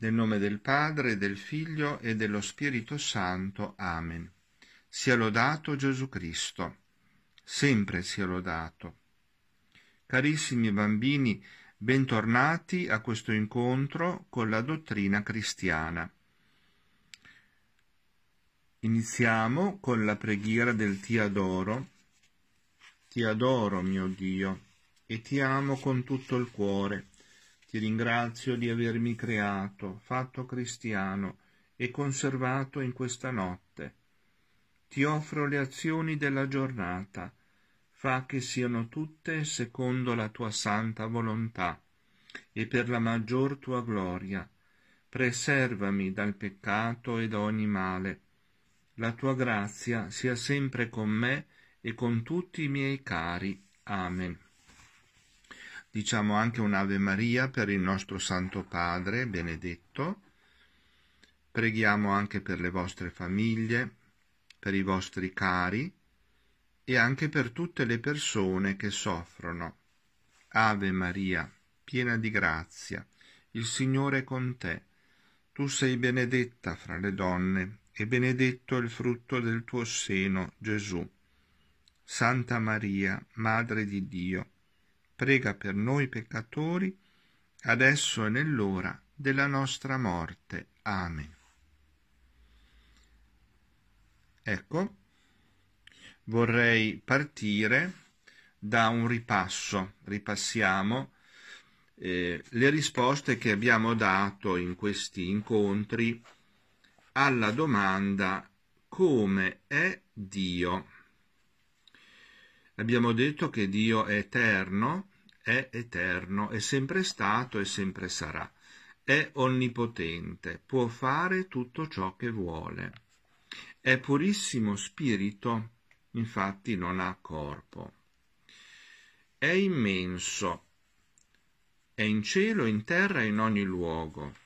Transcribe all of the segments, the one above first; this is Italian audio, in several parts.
Nel nome del Padre, del Figlio e dello Spirito Santo. Amen. Sia lodato Gesù Cristo. Sempre sia lodato. Carissimi bambini, bentornati a questo incontro con la dottrina cristiana. Iniziamo con la preghiera del Ti adoro. Ti adoro, mio Dio, e ti amo con tutto il cuore ti ringrazio di avermi creato, fatto cristiano e conservato in questa notte. Ti offro le azioni della giornata, fa che siano tutte secondo la tua santa volontà e per la maggior tua gloria. Preservami dal peccato e da ogni male. La tua grazia sia sempre con me e con tutti i miei cari. Amen. Diciamo anche un'Ave Maria per il nostro Santo Padre, benedetto. Preghiamo anche per le vostre famiglie, per i vostri cari e anche per tutte le persone che soffrono. Ave Maria, piena di grazia, il Signore è con te. Tu sei benedetta fra le donne e benedetto è il frutto del tuo seno, Gesù. Santa Maria, Madre di Dio, prega per noi peccatori, adesso e nell'ora della nostra morte. Amen. Ecco, vorrei partire da un ripasso, ripassiamo eh, le risposte che abbiamo dato in questi incontri alla domanda come è Dio. Abbiamo detto che Dio è eterno, è eterno, è sempre stato e sempre sarà. È onnipotente, può fare tutto ciò che vuole. È purissimo spirito, infatti non ha corpo. È immenso, è in cielo, in terra e in ogni luogo.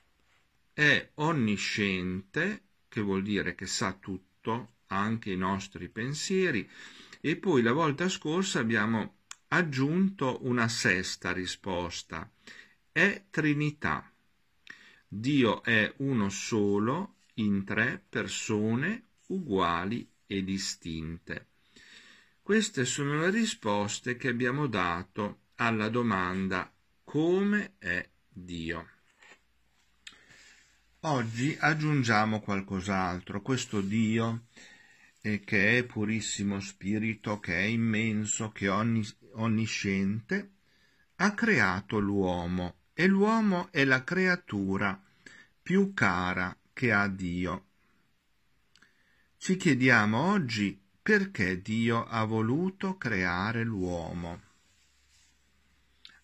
È onnisciente, che vuol dire che sa tutto, anche i nostri pensieri, e poi la volta scorsa abbiamo aggiunto una sesta risposta. È Trinità. Dio è uno solo in tre persone uguali e distinte. Queste sono le risposte che abbiamo dato alla domanda come è Dio. Oggi aggiungiamo qualcos'altro. Questo Dio e che è purissimo spirito, che è immenso, che è onnisciente, ha creato l'uomo e l'uomo è la creatura più cara che ha Dio. Ci chiediamo oggi perché Dio ha voluto creare l'uomo.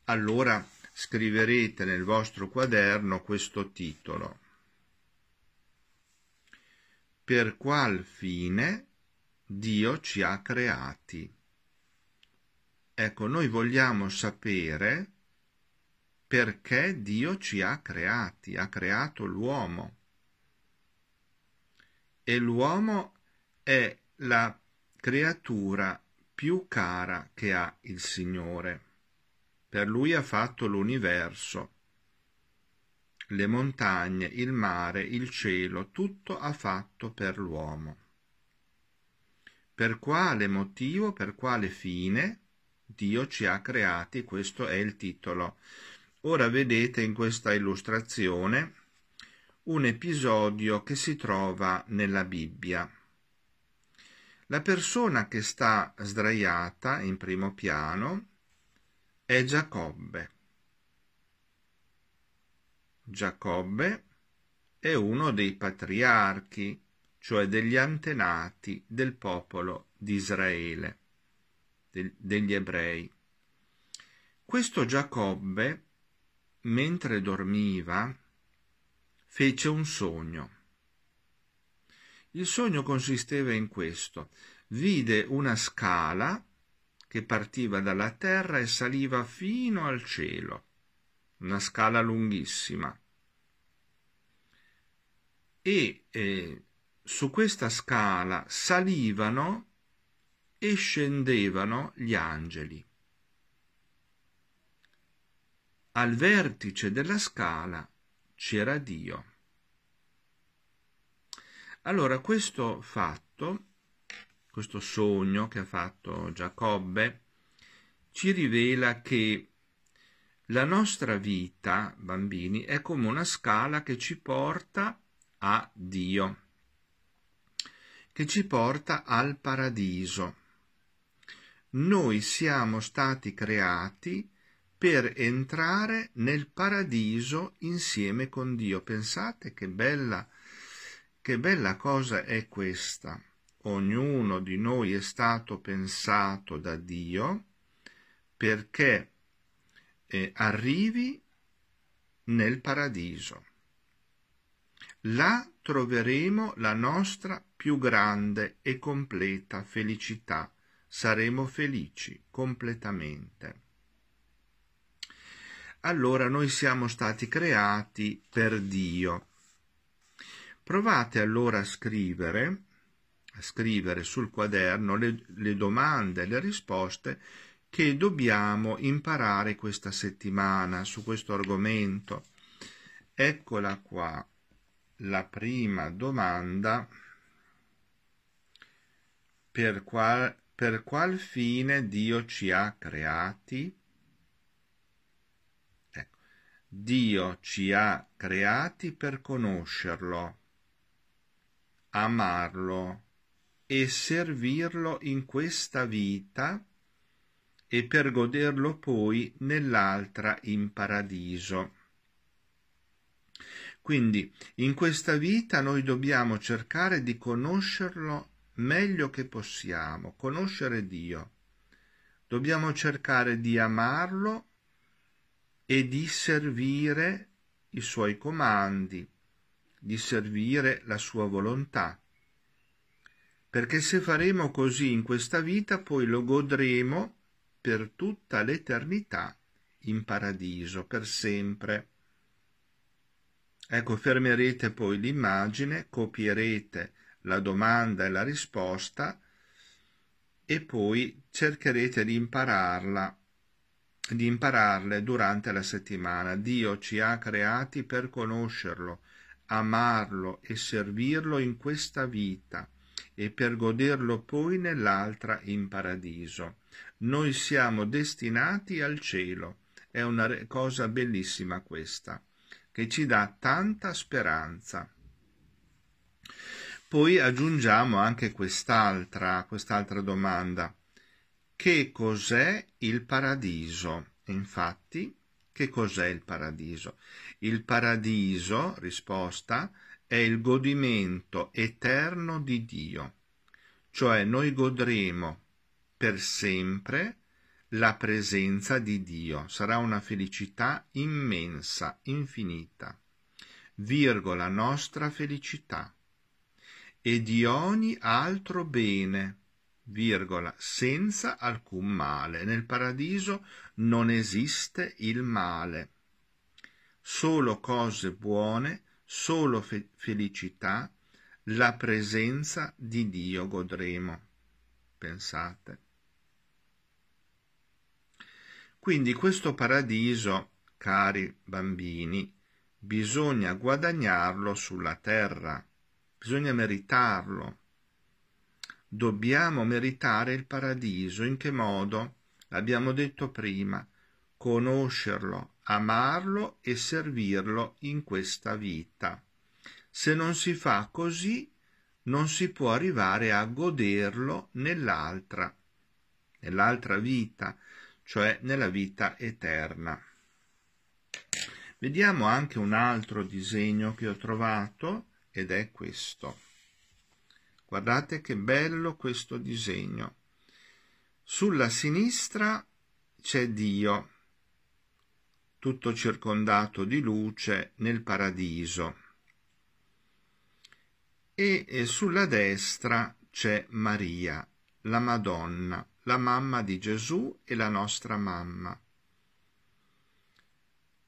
Allora scriverete nel vostro quaderno questo titolo. Per qual fine Dio ci ha creati. Ecco, noi vogliamo sapere perché Dio ci ha creati, ha creato l'uomo. E l'uomo è la creatura più cara che ha il Signore. Per lui ha fatto l'universo, le montagne, il mare, il cielo, tutto ha fatto per l'uomo per quale motivo, per quale fine Dio ci ha creati, questo è il titolo. Ora vedete in questa illustrazione un episodio che si trova nella Bibbia. La persona che sta sdraiata in primo piano è Giacobbe. Giacobbe è uno dei patriarchi cioè degli antenati del popolo di Israele, de degli ebrei. Questo Giacobbe, mentre dormiva, fece un sogno. Il sogno consisteva in questo. Vide una scala che partiva dalla terra e saliva fino al cielo, una scala lunghissima. E eh, su questa scala salivano e scendevano gli angeli. Al vertice della scala c'era Dio. Allora questo fatto, questo sogno che ha fatto Giacobbe, ci rivela che la nostra vita, bambini, è come una scala che ci porta a Dio che ci porta al paradiso. Noi siamo stati creati per entrare nel paradiso insieme con Dio. Pensate che bella, che bella cosa è questa. Ognuno di noi è stato pensato da Dio perché eh, arrivi nel paradiso. Là troveremo la nostra più grande e completa felicità. Saremo felici completamente. Allora noi siamo stati creati per Dio. Provate allora a scrivere, a scrivere sul quaderno le, le domande e le risposte che dobbiamo imparare questa settimana su questo argomento. Eccola qua, la prima domanda per qual, per qual fine Dio ci ha creati? Ecco. Dio ci ha creati per conoscerlo, amarlo e servirlo in questa vita e per goderlo poi nell'altra in paradiso. Quindi in questa vita noi dobbiamo cercare di conoscerlo meglio che possiamo, conoscere Dio. Dobbiamo cercare di amarlo e di servire i suoi comandi, di servire la sua volontà. Perché se faremo così in questa vita, poi lo godremo per tutta l'eternità in paradiso, per sempre. Ecco, fermerete poi l'immagine, copierete la domanda e la risposta e poi cercherete di impararla, di impararle durante la settimana. Dio ci ha creati per conoscerlo, amarlo e servirlo in questa vita e per goderlo poi nell'altra in paradiso. Noi siamo destinati al cielo. È una cosa bellissima questa, che ci dà tanta speranza. Poi aggiungiamo anche quest'altra, quest'altra domanda. Che cos'è il paradiso? Infatti, che cos'è il paradiso? Il paradiso, risposta, è il godimento eterno di Dio, cioè noi godremo per sempre la presenza di Dio, sarà una felicità immensa, infinita, virgola nostra felicità e di ogni altro bene, virgola, senza alcun male. Nel paradiso non esiste il male. Solo cose buone, solo fe felicità, la presenza di Dio godremo. Pensate. Quindi questo paradiso, cari bambini, bisogna guadagnarlo sulla terra bisogna meritarlo. Dobbiamo meritare il paradiso. In che modo? L'abbiamo detto prima, conoscerlo, amarlo e servirlo in questa vita. Se non si fa così, non si può arrivare a goderlo nell'altra, nell'altra vita, cioè nella vita eterna. Vediamo anche un altro disegno che ho trovato ed è questo. Guardate che bello questo disegno. Sulla sinistra c'è Dio, tutto circondato di luce nel paradiso. E sulla destra c'è Maria, la Madonna, la mamma di Gesù e la nostra mamma.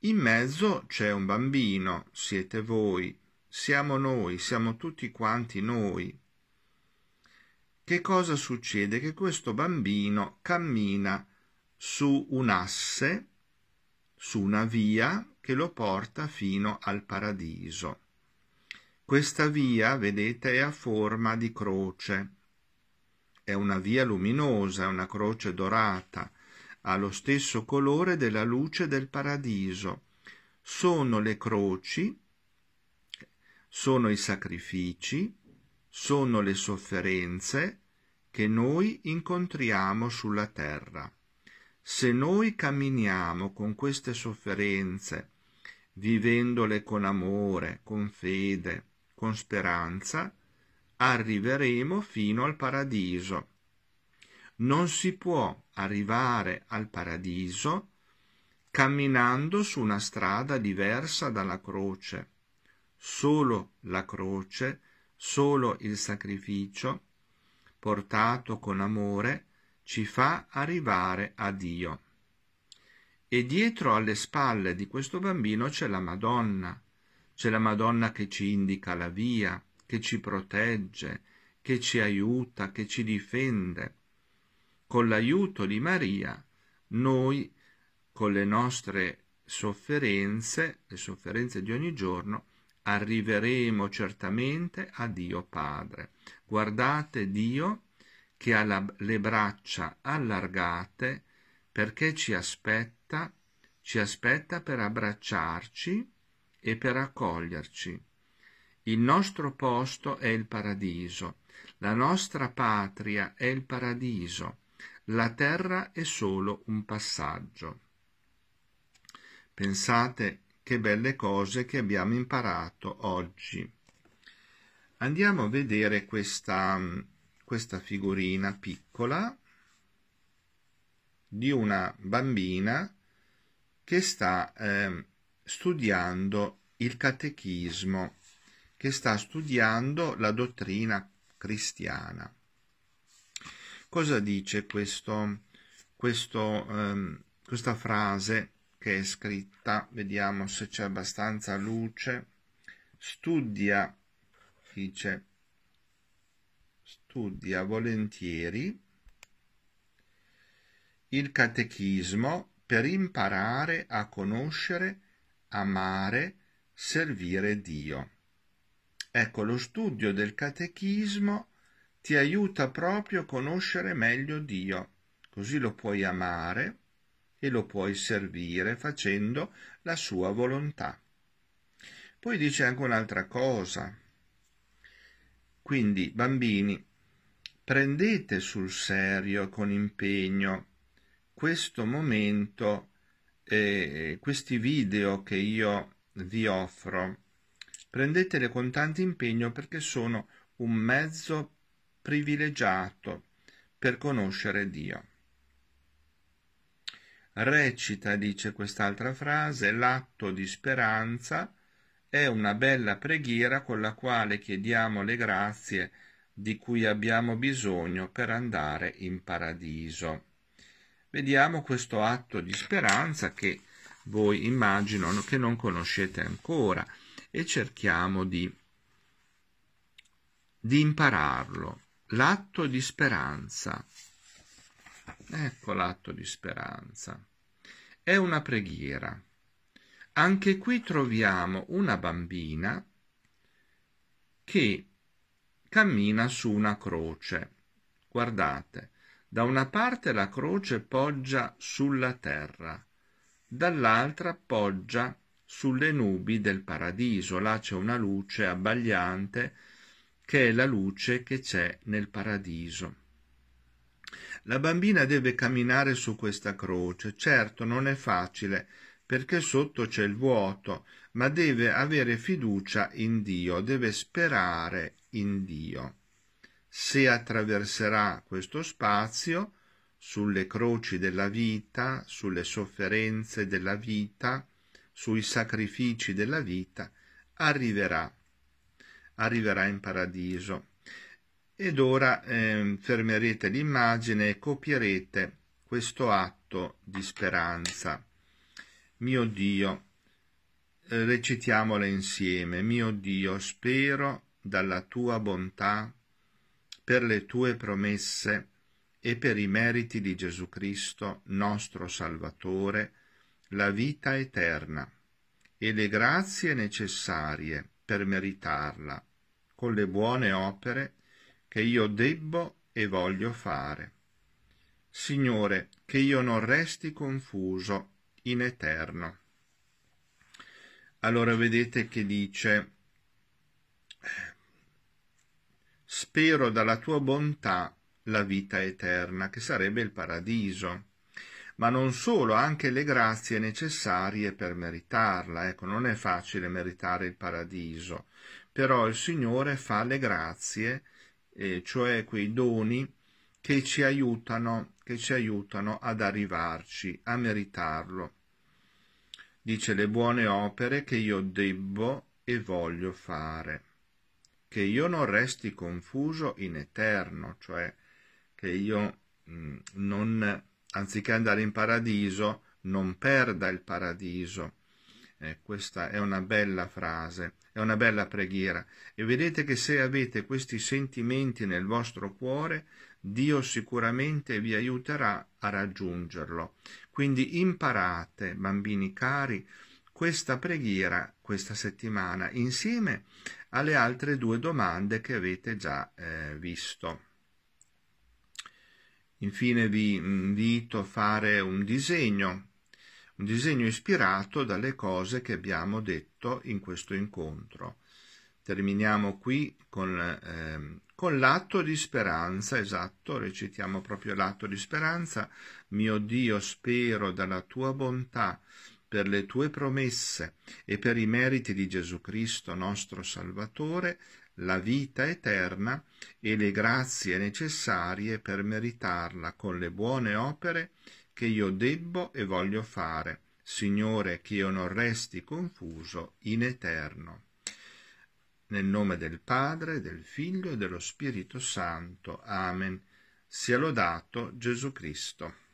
In mezzo c'è un bambino, siete voi, siamo noi, siamo tutti quanti noi. Che cosa succede? Che questo bambino cammina su un'asse, su una via che lo porta fino al paradiso. Questa via, vedete, è a forma di croce. È una via luminosa, è una croce dorata, ha lo stesso colore della luce del paradiso. Sono le croci sono i sacrifici, sono le sofferenze che noi incontriamo sulla terra. Se noi camminiamo con queste sofferenze, vivendole con amore, con fede, con speranza, arriveremo fino al paradiso. Non si può arrivare al paradiso camminando su una strada diversa dalla croce solo la croce, solo il sacrificio, portato con amore, ci fa arrivare a Dio. E dietro alle spalle di questo bambino c'è la Madonna, c'è la Madonna che ci indica la via, che ci protegge, che ci aiuta, che ci difende. Con l'aiuto di Maria, noi, con le nostre sofferenze, le sofferenze di ogni giorno, arriveremo certamente a Dio Padre. Guardate Dio che ha la, le braccia allargate perché ci aspetta, ci aspetta per abbracciarci e per accoglierci. Il nostro posto è il paradiso, la nostra patria è il paradiso, la terra è solo un passaggio. Pensate che belle cose che abbiamo imparato oggi. Andiamo a vedere questa, questa figurina piccola di una bambina che sta eh, studiando il catechismo, che sta studiando la dottrina cristiana. Cosa dice questo, questo, eh, questa frase? che è scritta, vediamo se c'è abbastanza luce, studia, dice, studia volentieri il catechismo per imparare a conoscere, amare, servire Dio. Ecco, lo studio del catechismo ti aiuta proprio a conoscere meglio Dio, così lo puoi amare, e lo puoi servire facendo la sua volontà. Poi dice anche un'altra cosa. Quindi, bambini, prendete sul serio, con impegno, questo momento, eh, questi video che io vi offro. Prendetele con tanto impegno perché sono un mezzo privilegiato per conoscere Dio recita, dice quest'altra frase, l'atto di speranza è una bella preghiera con la quale chiediamo le grazie di cui abbiamo bisogno per andare in paradiso. Vediamo questo atto di speranza che voi immagino che non conoscete ancora e cerchiamo di, di impararlo. L'atto di speranza. Ecco l'atto di speranza. È una preghiera. Anche qui troviamo una bambina che cammina su una croce. Guardate, da una parte la croce poggia sulla terra, dall'altra poggia sulle nubi del paradiso. Là c'è una luce abbagliante che è la luce che c'è nel paradiso. La bambina deve camminare su questa croce. Certo, non è facile, perché sotto c'è il vuoto, ma deve avere fiducia in Dio, deve sperare in Dio. Se attraverserà questo spazio, sulle croci della vita, sulle sofferenze della vita, sui sacrifici della vita, arriverà, arriverà in paradiso. Ed ora eh, fermerete l'immagine e copierete questo atto di speranza. Mio Dio, eh, recitiamola insieme. Mio Dio, spero dalla tua bontà, per le tue promesse e per i meriti di Gesù Cristo, nostro Salvatore, la vita eterna e le grazie necessarie per meritarla, con le buone opere che io debbo e voglio fare. Signore, che io non resti confuso in eterno. Allora vedete che dice, spero dalla tua bontà la vita eterna, che sarebbe il paradiso, ma non solo, anche le grazie necessarie per meritarla. Ecco, non è facile meritare il paradiso, però il Signore fa le grazie eh, cioè quei doni che ci, aiutano, che ci aiutano ad arrivarci, a meritarlo. Dice le buone opere che io debbo e voglio fare, che io non resti confuso in eterno, cioè che io mh, mm, non, anziché andare in paradiso, non perda il paradiso. Eh, questa è una bella frase è una bella preghiera e vedete che se avete questi sentimenti nel vostro cuore, Dio sicuramente vi aiuterà a raggiungerlo. Quindi imparate, bambini cari, questa preghiera questa settimana insieme alle altre due domande che avete già eh, visto. Infine vi invito a fare un disegno un disegno ispirato dalle cose che abbiamo detto in questo incontro. Terminiamo qui con, eh, con l'atto di speranza, esatto, recitiamo proprio l'atto di speranza. Mio Dio, spero dalla tua bontà, per le tue promesse e per i meriti di Gesù Cristo nostro Salvatore, la vita eterna e le grazie necessarie per meritarla con le buone opere che io debbo e voglio fare. Signore, che io non resti confuso in eterno. Nel nome del Padre, del Figlio e dello Spirito Santo. Amen. Sia lodato Gesù Cristo.